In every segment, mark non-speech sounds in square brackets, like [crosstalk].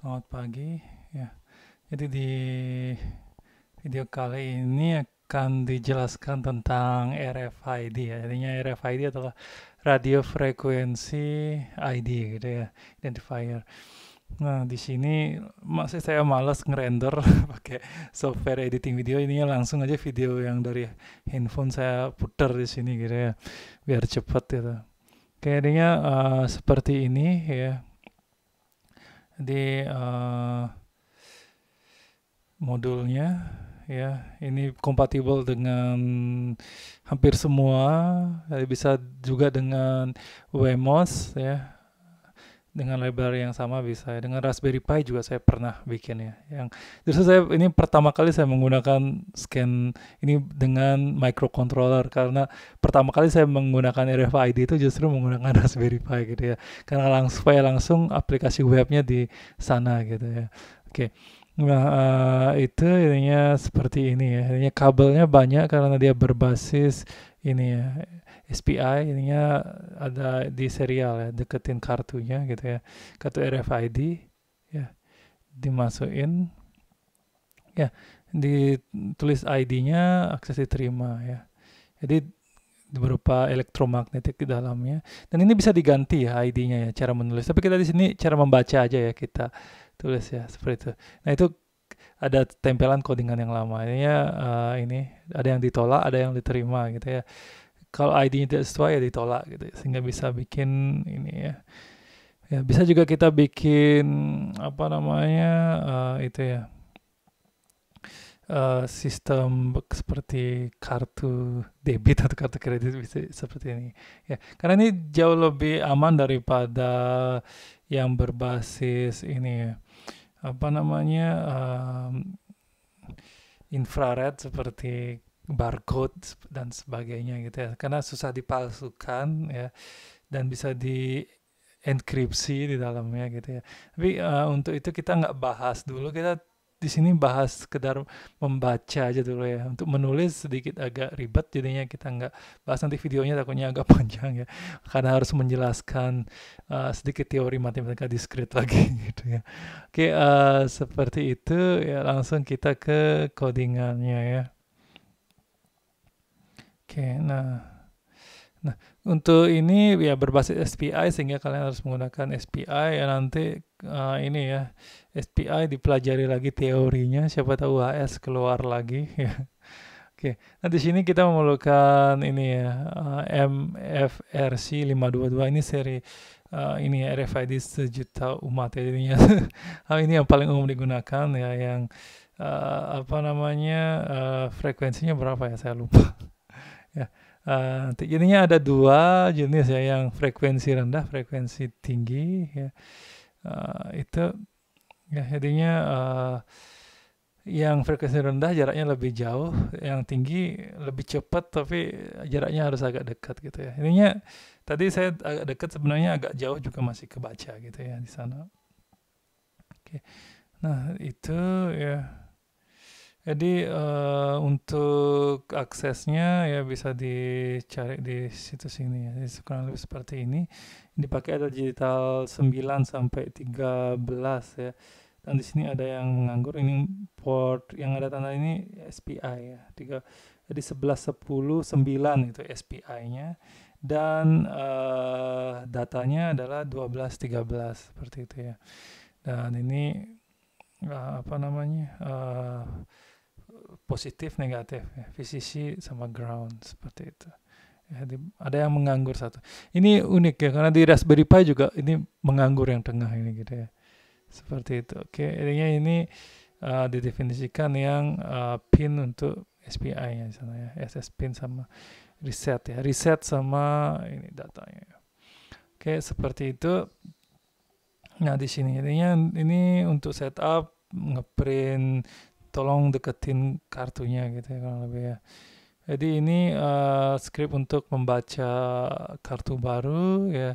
Selamat pagi. Ya, jadi di video kali ini akan dijelaskan tentang RFID. Ya. Artinya RFID adalah radio frekuensi ID, gitu ya, identifier. Nah, di sini masih saya malas ngerender [laughs] pakai software editing video ini langsung aja video yang dari handphone saya putar di sini gitu ya biar cepet gitu. Kayaknya uh, eh, seperti ini ya di uh, eh, modulnya ya ini kompatibel dengan hampir semua eh, bisa juga dengan WeMos ya dengan library yang sama bisa ya. dengan Raspberry Pi juga saya pernah bikin ya yang justru saya ini pertama kali saya menggunakan scan ini dengan microcontroller karena pertama kali saya menggunakan RFID itu justru menggunakan [laughs] Raspberry Pi gitu ya karena langsung supaya langsung aplikasi webnya di sana gitu ya oke Nah, uh, itu intinya seperti ini ya. Intinya kabelnya banyak karena dia berbasis ini ya. SPI ininya ada di serial ya deketin kartunya gitu ya kartu RFID ya dimasukin ya ditulis ID-nya akses diterima ya jadi berupa elektromagnetik di dalamnya dan ini bisa diganti ya ID-nya ya cara menulis tapi kita di sini cara membaca aja ya kita tulis ya seperti itu nah itu ada tempelan codingan yang lama ini ya uh, eh, ini ada yang ditolak ada yang diterima gitu ya kalau ID-nya tidak sesuai ya ditolak gitu sehingga bisa bikin ini ya ya bisa juga kita bikin apa namanya uh, itu ya uh, sistem seperti kartu debit atau kartu kredit bisa seperti ini ya karena ini jauh lebih aman daripada yang berbasis ini ya apa namanya um, infrared seperti barcode dan sebagainya gitu ya karena susah dipalsukan ya dan bisa di enkripsi di dalamnya gitu ya tapi uh, untuk itu kita nggak bahas dulu kita di sini bahas sekedar membaca aja dulu ya untuk menulis sedikit agak ribet jadinya kita nggak bahas nanti videonya takutnya agak [laughs] panjang ya karena harus menjelaskan uh, sedikit teori matematika diskrit lagi [laughs] gitu ya oke uh, seperti itu ya langsung kita ke codingannya ya Oke, nah Nah, untuk ini ya berbasis SPI sehingga kalian harus menggunakan SPI ya nanti uh, ini ya SPI dipelajari lagi teorinya siapa tahu HS keluar lagi [laughs] ya. Oke, nah di sini kita memerlukan ini ya uh, MFRC 522 ini seri uh, ini ya RFID sejuta umat ya jadinya. [laughs] ini yang paling umum digunakan ya yang uh, apa namanya uh, frekuensinya berapa ya saya lupa ya uh, eh, intinya ada dua jenis ya yang frekuensi rendah frekuensi tinggi ya uh, itu ya jadinya uh, yang frekuensi rendah jaraknya lebih jauh yang tinggi lebih cepat tapi jaraknya harus agak dekat gitu ya intinya tadi saya agak dekat sebenarnya agak jauh juga masih kebaca gitu ya di sana oke okay. nah itu ya jadi uh, untuk aksesnya ya bisa dicari di situs ini ya. Jadi kurang lebih seperti ini. Dipakai ada digital 9 sampai 13 ya. Dan di sini ada yang menganggur ini port yang ada tanda ini SPI ya. Tiga, jadi 11 10 9 itu SPI-nya dan uh, datanya adalah 12 13 seperti itu ya. Dan ini uh, apa namanya? Uh, positif negatif ya, VCC sama ground seperti itu jadi ya, ada yang menganggur satu ini unik ya karena di Raspberry Pi juga ini menganggur yang tengah ini gitu ya seperti itu oke intinya ini uh, didefinisikan yang uh, pin untuk SPI nya, sana ya SS pin sama reset ya reset sama ini datanya ya. oke seperti itu nah di sini intinya ini untuk setup ngeprint tolong deketin kartunya gitu ya kurang lebih ya. Jadi ini uh, script untuk membaca kartu baru ya.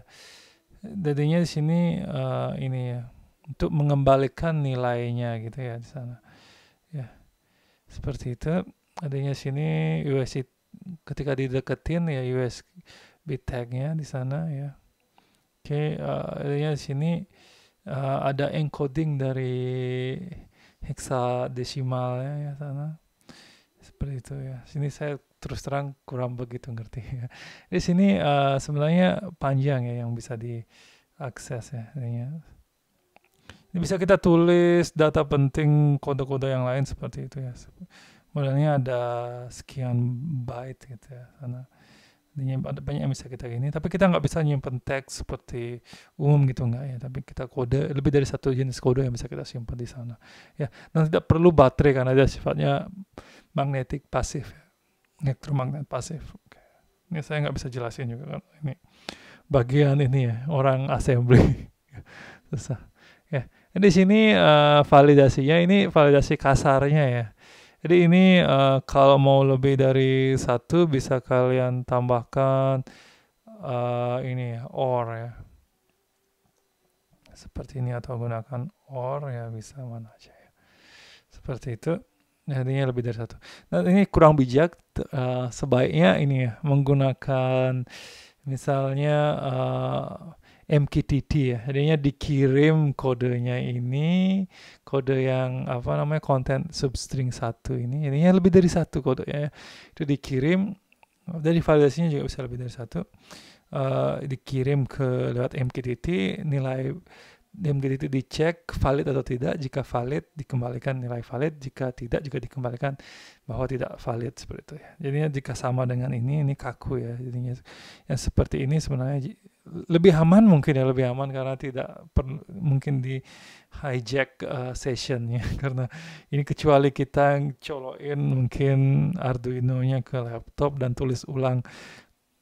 Jadinya di sini uh, ini ya untuk mengembalikan nilainya gitu ya di sana. Ya. Seperti itu. Adanya sini USD ketika dideketin ya USB tag-nya e di sana ya. Oke, okay, uh, eh, adanya di sini uh, ada encoding dari heksadesimalnya ya sana seperti itu ya sini saya terus terang kurang begitu ngerti ya. di sini uh, sebenarnya panjang ya yang bisa diakses ya ini bisa kita tulis data penting kode-kode yang lain seperti itu ya modalnya ada sekian byte gitu ya sana Intinya ada banyak yang bisa kita ini, tapi kita nggak bisa nyimpan teks seperti umum gitu nggak ya, tapi kita kode lebih dari satu jenis kode yang bisa kita simpan di sana. Ya, dan tidak perlu baterai karena dia sifatnya magnetik pasif, ya. elektromagnet pasif. Oke. Ini saya nggak bisa jelasin juga kan ini bagian ini ya orang assembly [laughs] susah. Ya, di sini uh, validasinya ini validasi kasarnya ya jadi ini uh, kalau mau lebih dari satu bisa kalian tambahkan uh, ini ya, or ya. Seperti ini atau gunakan or ya bisa mana aja ya. Seperti itu. Jadinya lebih dari satu. Nah ini kurang bijak. Uh, sebaiknya ini ya menggunakan misalnya MQTT ya adanya dikirim kodenya ini kode yang apa namanya konten substring satu ini jadinya lebih dari satu kodenya ya. itu dikirim dari validasinya juga bisa lebih dari satu uh, dikirim ke lewat MQTT nilai MQTT dicek valid atau tidak jika valid dikembalikan nilai valid jika tidak juga dikembalikan bahwa tidak valid seperti itu ya jadinya jika sama dengan ini ini kaku ya jadinya yang seperti ini sebenarnya lebih aman mungkin ya lebih aman karena tidak per, mungkin di hijack uh, sessionnya [laughs] karena ini kecuali kita colokin mungkin Arduino-nya ke laptop dan tulis ulang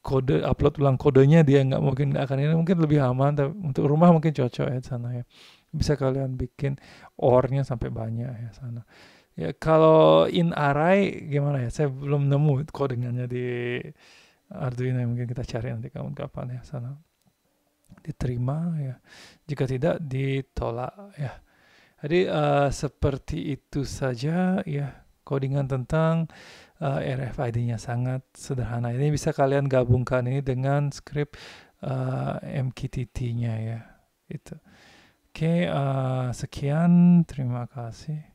kode upload ulang kodenya dia nggak mungkin akan ini mungkin lebih aman tapi untuk rumah mungkin cocok ya sana ya bisa kalian bikin ornya sampai banyak ya sana ya kalau in array gimana ya saya belum nemu kodenya di Arduino mungkin kita cari nanti kamu kapan ya sana diterima ya jika tidak ditolak ya jadi uh, seperti itu saja ya codingan tentang uh, eh, RFID-nya sangat sederhana ini bisa kalian gabungkan ini dengan script uh, eh, MQTT-nya ya itu oke okay, uh, sekian terima kasih